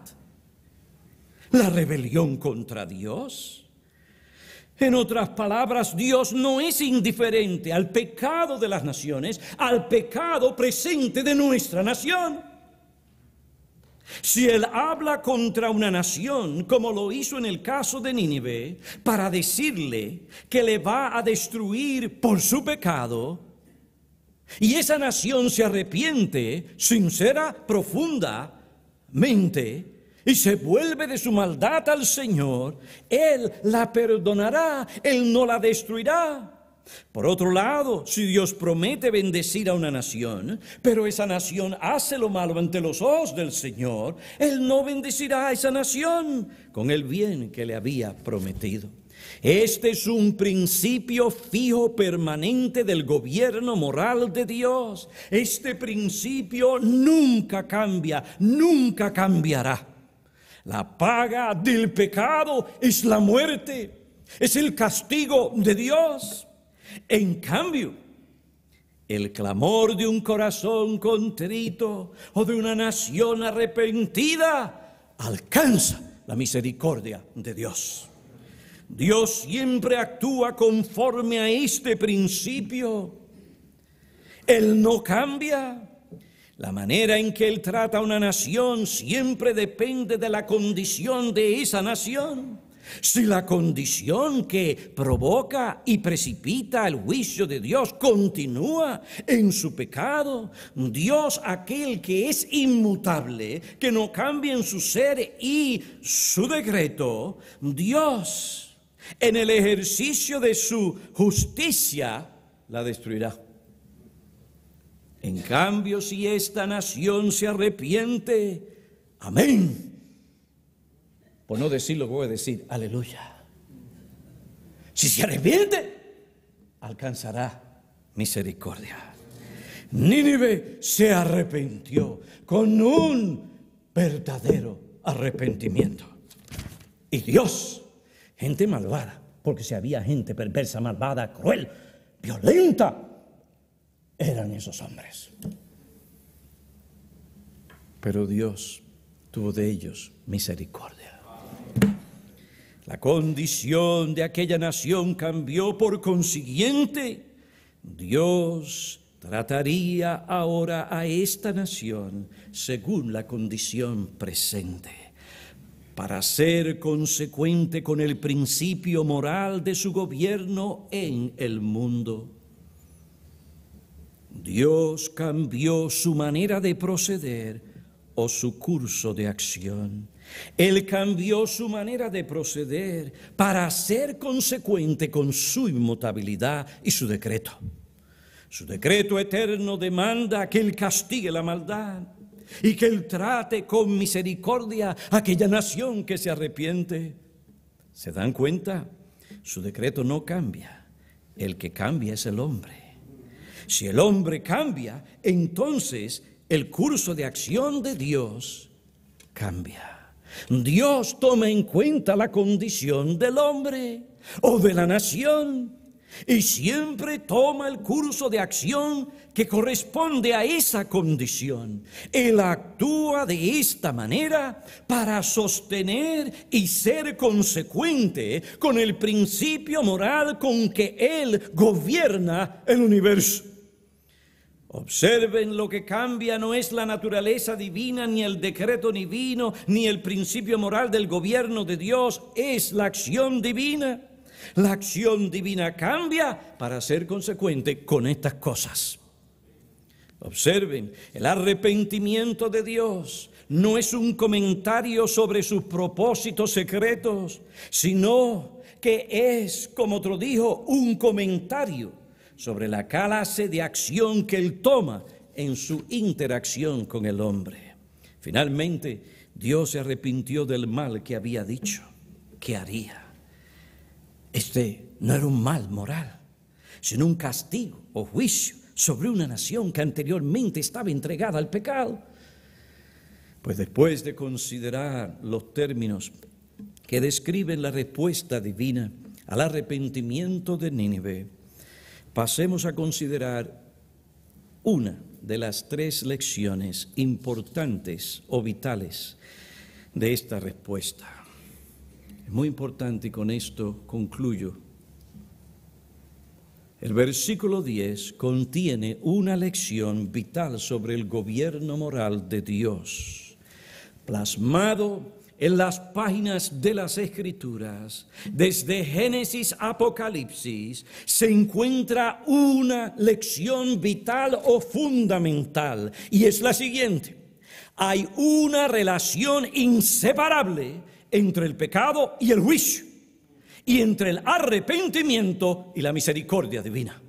A: la rebelión contra Dios. En otras palabras, Dios no es indiferente al pecado de las naciones, al pecado presente de nuestra nación. Si él habla contra una nación, como lo hizo en el caso de Nínive, para decirle que le va a destruir por su pecado, y esa nación se arrepiente sincera, profundamente, y se vuelve de su maldad al Señor, Él la perdonará, Él no la destruirá. Por otro lado, si Dios promete bendecir a una nación, pero esa nación hace lo malo ante los ojos del Señor, Él no bendecirá a esa nación con el bien que le había prometido. Este es un principio fijo permanente del gobierno moral de Dios. Este principio nunca cambia, nunca cambiará. La paga del pecado es la muerte, es el castigo de Dios. En cambio, el clamor de un corazón contrito o de una nación arrepentida alcanza la misericordia de Dios. Dios siempre actúa conforme a este principio. Él no cambia. La manera en que Él trata a una nación siempre depende de la condición de esa nación. Si la condición que provoca y precipita el juicio de Dios continúa en su pecado, Dios aquel que es inmutable, que no cambia en su ser y su decreto, Dios en el ejercicio de su justicia la destruirá. En cambio, si esta nación se arrepiente, amén. Por no decirlo, voy a decir, aleluya. Si se arrepiente, alcanzará misericordia. Nínive se arrepintió con un verdadero arrepentimiento. Y Dios, gente malvada, porque si había gente perversa, malvada, cruel, violenta, eran esos hombres. Pero Dios tuvo de ellos misericordia. La condición de aquella nación cambió, por consiguiente, Dios trataría ahora a esta nación según la condición presente, para ser consecuente con el principio moral de su gobierno en el mundo. Dios cambió su manera de proceder o su curso de acción. Él cambió su manera de proceder para ser consecuente con su inmutabilidad y su decreto. Su decreto eterno demanda que Él castigue la maldad y que Él trate con misericordia aquella nación que se arrepiente. ¿Se dan cuenta? Su decreto no cambia. El que cambia es el hombre. Si el hombre cambia, entonces el curso de acción de Dios cambia. Dios toma en cuenta la condición del hombre o de la nación y siempre toma el curso de acción que corresponde a esa condición. Él actúa de esta manera para sostener y ser consecuente con el principio moral con que Él gobierna el universo. Observen lo que cambia no es la naturaleza divina, ni el decreto divino, ni el principio moral del gobierno de Dios, es la acción divina. La acción divina cambia para ser consecuente con estas cosas. Observen, el arrepentimiento de Dios no es un comentario sobre sus propósitos secretos, sino que es, como otro dijo, un comentario sobre la clase de acción que él toma en su interacción con el hombre. Finalmente, Dios se arrepintió del mal que había dicho que haría. Este no era un mal moral, sino un castigo o juicio sobre una nación que anteriormente estaba entregada al pecado. Pues después de considerar los términos que describen la respuesta divina al arrepentimiento de Nínive, Pasemos a considerar una de las tres lecciones importantes o vitales de esta respuesta. Es muy importante y con esto concluyo. El versículo 10 contiene una lección vital sobre el gobierno moral de Dios, plasmado en las páginas de las Escrituras, desde Génesis a Apocalipsis, se encuentra una lección vital o fundamental, y es la siguiente. Hay una relación inseparable entre el pecado y el juicio, y entre el arrepentimiento y la misericordia divina.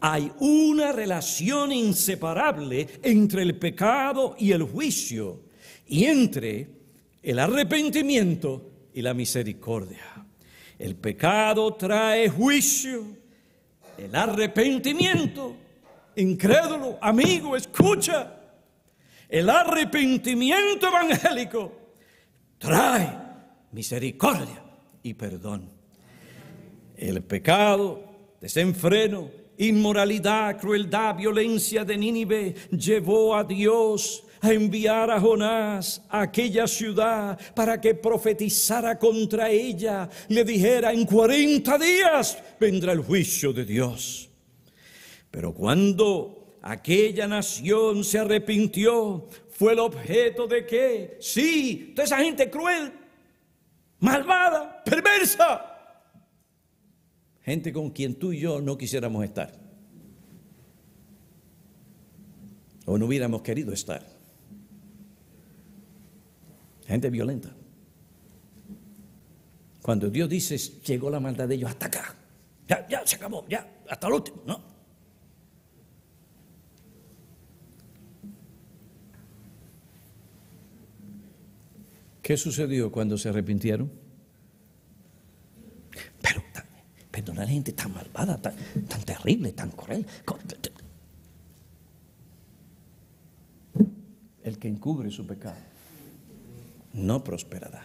A: Hay una relación inseparable entre el pecado y el juicio, y entre el arrepentimiento y la misericordia. El pecado trae juicio, el arrepentimiento, incrédulo, amigo, escucha, el arrepentimiento evangélico trae misericordia y perdón. El pecado, desenfreno, inmoralidad, crueldad, violencia de Nínive llevó a Dios a enviar a Jonás a aquella ciudad para que profetizara contra ella, le dijera, en 40 días vendrá el juicio de Dios. Pero cuando aquella nación se arrepintió, fue el objeto de que, sí, toda esa gente cruel, malvada, perversa, gente con quien tú y yo no quisiéramos estar o no hubiéramos querido estar gente violenta. Cuando Dios dice, llegó la maldad de ellos hasta acá, ya, ya, se acabó, ya, hasta el último, ¿no? ¿Qué sucedió cuando se arrepintieron? Pero, pero a la gente tan malvada, tan terrible, tan cruel. El que encubre su pecado no prosperará.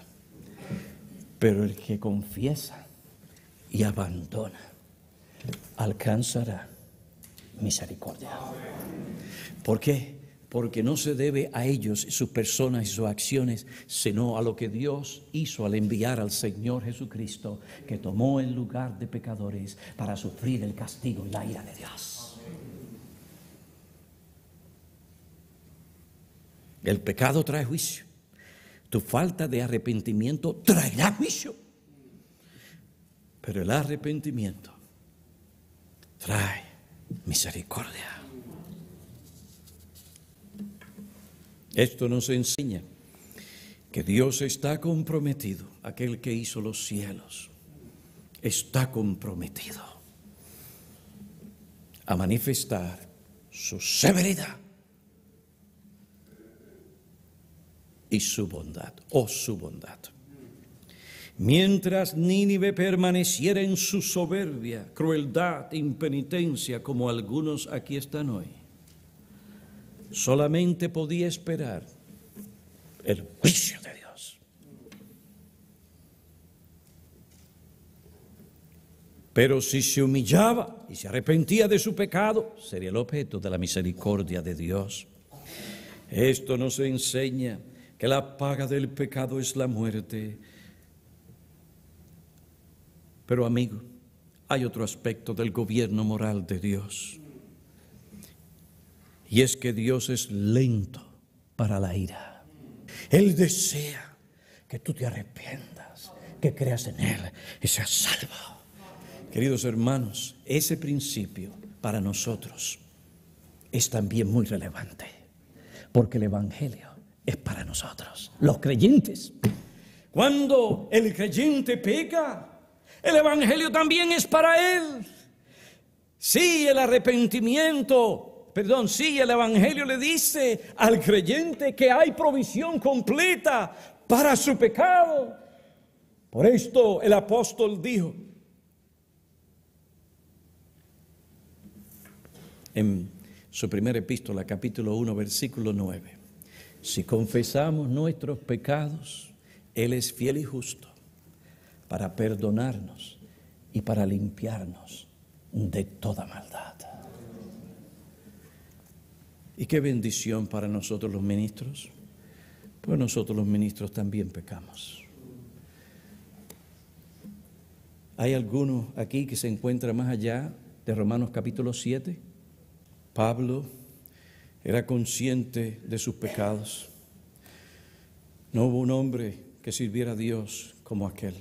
A: Pero el que confiesa y abandona alcanzará misericordia. ¿Por qué? Porque no se debe a ellos, sus personas y sus acciones, sino a lo que Dios hizo al enviar al Señor Jesucristo, que tomó el lugar de pecadores para sufrir el castigo y la ira de Dios. El pecado trae juicio. Tu falta de arrepentimiento traerá juicio. Pero el arrepentimiento trae misericordia. Esto nos enseña que Dios está comprometido, aquel que hizo los cielos, está comprometido a manifestar su severidad y su bondad, oh su bondad. Mientras Nínive permaneciera en su soberbia, crueldad, impenitencia, como algunos aquí están hoy, solamente podía esperar el juicio de Dios. Pero si se humillaba y se arrepentía de su pecado, sería el objeto de la misericordia de Dios. Esto nos enseña que la paga del pecado es la muerte. Pero amigo, hay otro aspecto del gobierno moral de Dios. Y es que Dios es lento para la ira. Él desea que tú te arrepientas, que creas en Él y seas salvo. Queridos hermanos, ese principio para nosotros es también muy relevante, porque el Evangelio es para nosotros, los creyentes. Cuando el creyente peca, el Evangelio también es para él. Sí, el arrepentimiento, perdón, sí, el Evangelio le dice al creyente que hay provisión completa para su pecado. Por esto el apóstol dijo, en su primera epístola, capítulo 1, versículo 9. Si confesamos nuestros pecados, Él es fiel y justo para perdonarnos y para limpiarnos de toda maldad. Y qué bendición para nosotros los ministros, pues nosotros los ministros también pecamos. Hay algunos aquí que se encuentra más allá de Romanos capítulo 7. Pablo era consciente de sus pecados. No hubo un hombre que sirviera a Dios como aquel.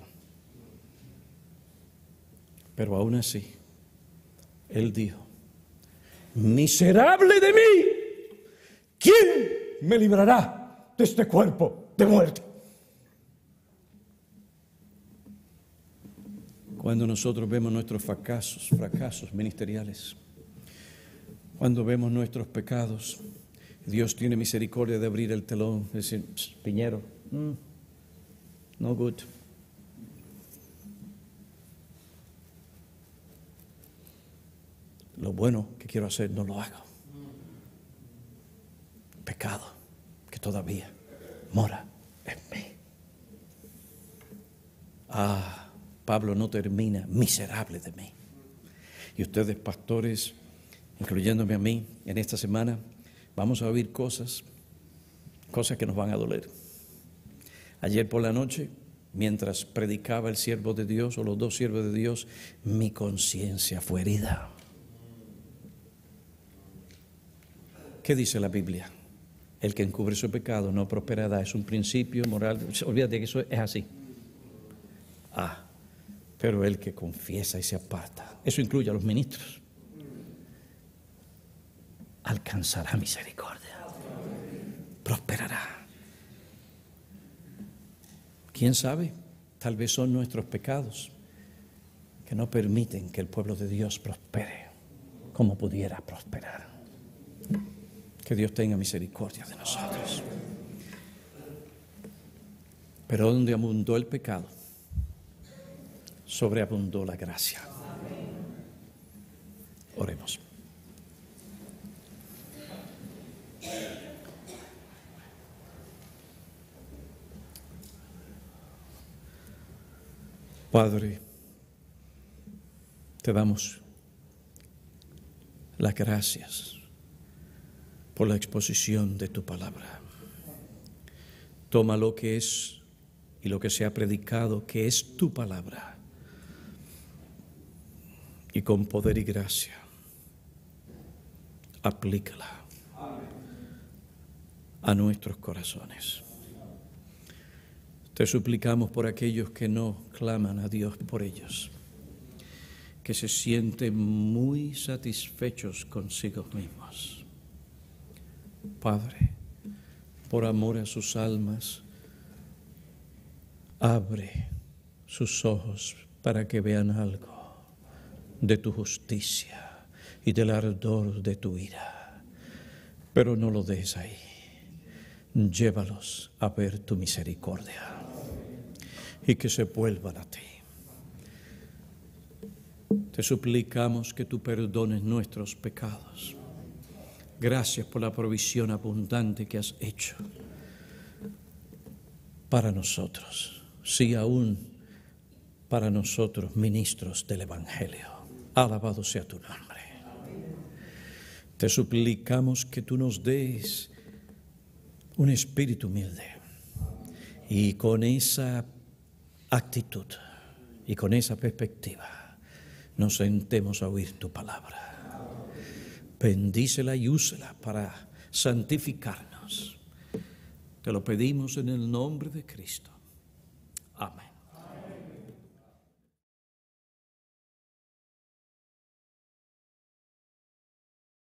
A: Pero aún así, él dijo, miserable de mí, ¿quién me librará de este cuerpo de muerte? Cuando nosotros vemos nuestros fracasos, fracasos ministeriales, cuando vemos nuestros pecados, Dios tiene misericordia de abrir el telón, decir, Piñero, mm, no good. Lo bueno que quiero hacer no lo hago. Pecado que todavía mora en mí. Ah, Pablo no termina, miserable de mí. Y ustedes, pastores, incluyéndome a mí, en esta semana, vamos a oír cosas, cosas que nos van a doler. Ayer por la noche, mientras predicaba el siervo de Dios o los dos siervos de Dios, mi conciencia fue herida. ¿Qué dice la Biblia? El que encubre su pecado no prosperará. Es un principio moral. Olvídate que eso es así. Ah, pero el que confiesa y se aparta. Eso incluye a los ministros alcanzará misericordia, prosperará. ¿Quién sabe? Tal vez son nuestros pecados que no permiten que el pueblo de Dios prospere como pudiera prosperar. Que Dios tenga misericordia de nosotros. Pero donde abundó el pecado, sobreabundó la gracia. Oremos. Padre, te damos las gracias por la exposición de tu palabra. Toma lo que es y lo que se ha predicado, que es tu palabra, y con poder y gracia, aplícala a nuestros corazones. Te suplicamos por aquellos que no claman a Dios por ellos, que se sienten muy satisfechos consigo mismos. Padre, por amor a sus almas, abre sus ojos para que vean algo de tu justicia y del ardor de tu ira, pero no lo des ahí. Llévalos a ver tu misericordia y que se vuelvan a ti. Te suplicamos que tú perdones nuestros pecados. Gracias por la provisión abundante que has hecho para nosotros, si aún para nosotros, ministros del Evangelio. Alabado sea tu nombre. Te suplicamos que tú nos des un espíritu humilde y con esa actitud y con esa perspectiva nos sentemos a oír tu palabra. Bendícela y úsela para santificarnos. Te lo pedimos en el nombre de Cristo. Amén.